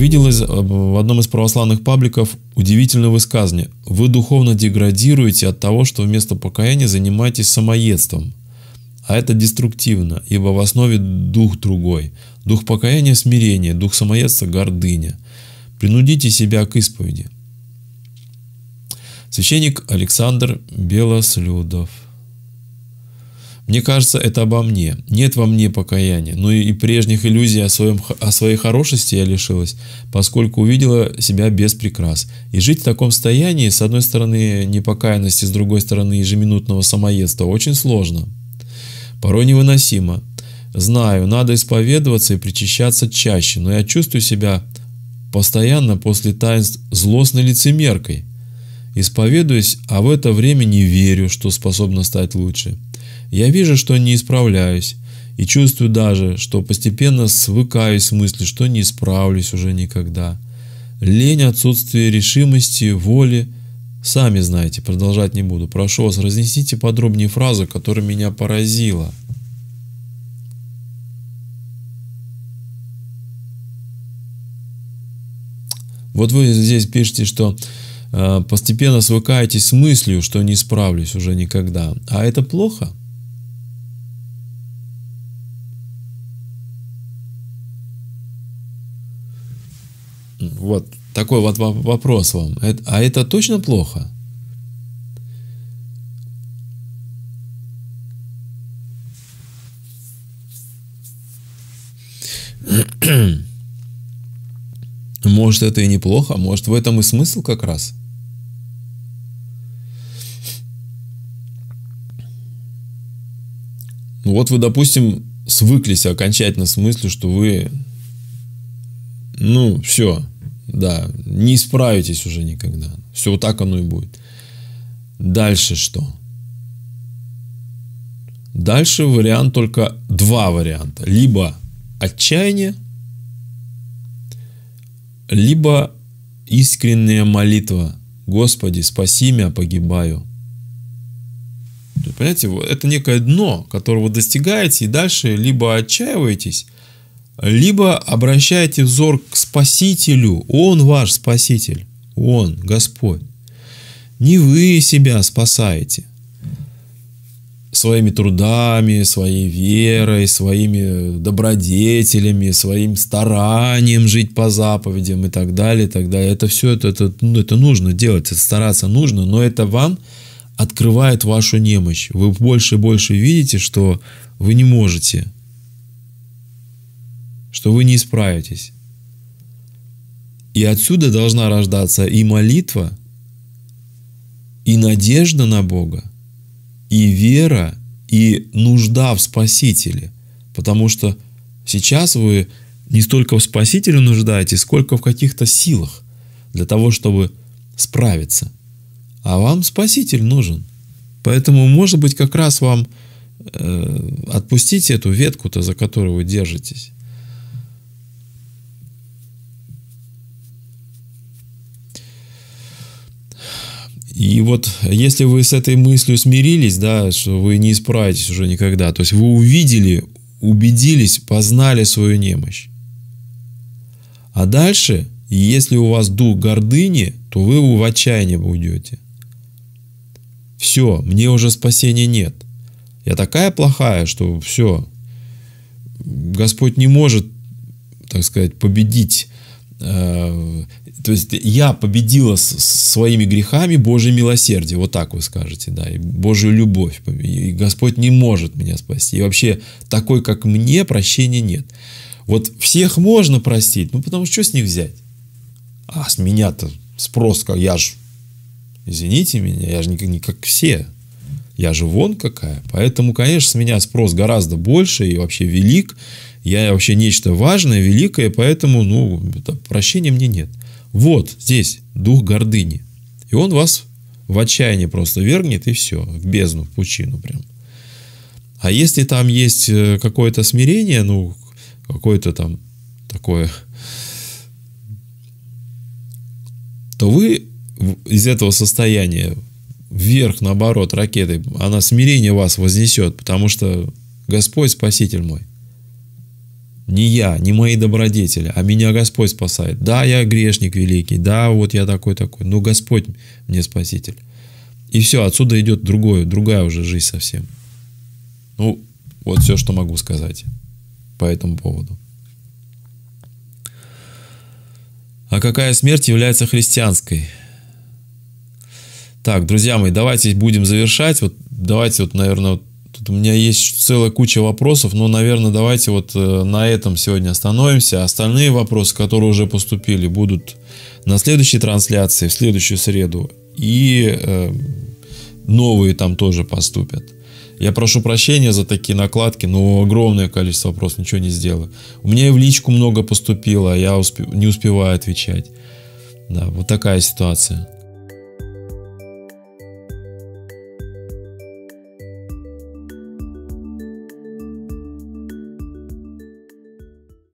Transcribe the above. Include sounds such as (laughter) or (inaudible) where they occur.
увидел э, в одном из православных пабликов удивительное высказывание: «Вы духовно деградируете от того, что вместо покаяния занимаетесь самоедством». А это деструктивно, ибо в основе дух другой. Дух покаяния – смирение, дух самоедства – гордыня. Принудите себя к исповеди. Священник Александр Белослюдов. Мне кажется, это обо мне. Нет во мне покаяния. Но ну и прежних иллюзий о, своем, о своей хорошести я лишилась, поскольку увидела себя без прикрас. И жить в таком состоянии, с одной стороны непокаянности, с другой стороны ежеминутного самоедства, очень сложно. Порой невыносимо. Знаю, надо исповедоваться и причащаться чаще, но я чувствую себя постоянно после таинств злостной лицемеркой. Исповедуюсь, а в это время не верю, что способна стать лучше. Я вижу, что не исправляюсь, и чувствую даже, что постепенно свыкаюсь с мыслью, что не исправлюсь уже никогда. Лень, отсутствие решимости, воли – Сами знаете, продолжать не буду. Прошу вас, разнесите подробнее фразу, которая меня поразила. Вот вы здесь пишете, что э, постепенно свыкаетесь с мыслью, что не справлюсь уже никогда. А это плохо? Вот такой вот вопрос вам. А это точно плохо? (clears throat) Может, это и неплохо, может, в этом и смысл как раз. Ну вот вы, допустим, свыклись окончательно с мыслью, что вы, ну, все, да, не исправитесь уже никогда. Все вот так оно и будет. Дальше что? Дальше вариант только два варианта. Либо отчаяние, либо искренняя молитва. Господи, спаси меня, погибаю. Понимаете, это некое дно, которого достигаете и дальше либо отчаиваетесь, либо обращайте взор к Спасителю, Он ваш Спаситель, Он, Господь. Не вы себя спасаете своими трудами, своей верой, своими добродетелями, своим старанием жить по заповедям и так далее, и так далее. Это все, это, это, ну, это нужно делать, это стараться нужно, но это вам открывает вашу немощь. Вы больше и больше видите, что вы не можете что вы не справитесь. И отсюда должна рождаться и молитва, и надежда на Бога, и вера, и нужда в Спасителе. Потому что сейчас вы не столько в Спасителе нуждаетесь, сколько в каких-то силах для того, чтобы справиться. А вам Спаситель нужен. Поэтому, может быть, как раз вам э, отпустить эту ветку-то, за которую вы держитесь. И вот если вы с этой мыслью смирились, да, что вы не исправитесь уже никогда, то есть вы увидели, убедились, познали свою немощь. А дальше, если у вас дух гордыни, то вы в отчаяние уйдете. Все, мне уже спасения нет. Я такая плохая, что все, Господь не может, так сказать, победить Э, то есть я победила своими грехами Божье милосердие, вот так вы скажете, да, и Божью любовь, и Господь не может меня спасти, и вообще такой, как мне, прощения нет. Вот всех можно простить, ну потому что что с них взять? А с меня-то спрос, как я же, извините меня, я же не, не как все, я же вон какая, поэтому, конечно, с меня спрос гораздо больше и вообще велик, я вообще нечто важное, великое, поэтому, ну, прощения мне нет. Вот здесь дух гордыни. И он вас в отчаяние просто вернет и все, в бездну, в пучину прям. А если там есть э, какое-то смирение, ну, какое-то там такое, то вы из этого состояния вверх, наоборот, ракетой, она смирение вас вознесет, потому что Господь Спаситель мой. Не я, не мои добродетели, а меня Господь спасает. Да, я грешник великий, да, вот я такой-такой, но Господь мне спаситель. И все, отсюда идет другое, другая уже жизнь совсем. Ну, вот все, что могу сказать по этому поводу. А какая смерть является христианской? Так, друзья мои, давайте будем завершать. Вот давайте вот, наверное, вот Тут у меня есть целая куча вопросов, но, наверное, давайте вот э, на этом сегодня остановимся. Остальные вопросы, которые уже поступили, будут на следующей трансляции, в следующую среду. И э, новые там тоже поступят. Я прошу прощения за такие накладки, но огромное количество вопросов, ничего не сделаю. У меня и в личку много поступило, а я успе... не успеваю отвечать. Да, вот такая ситуация.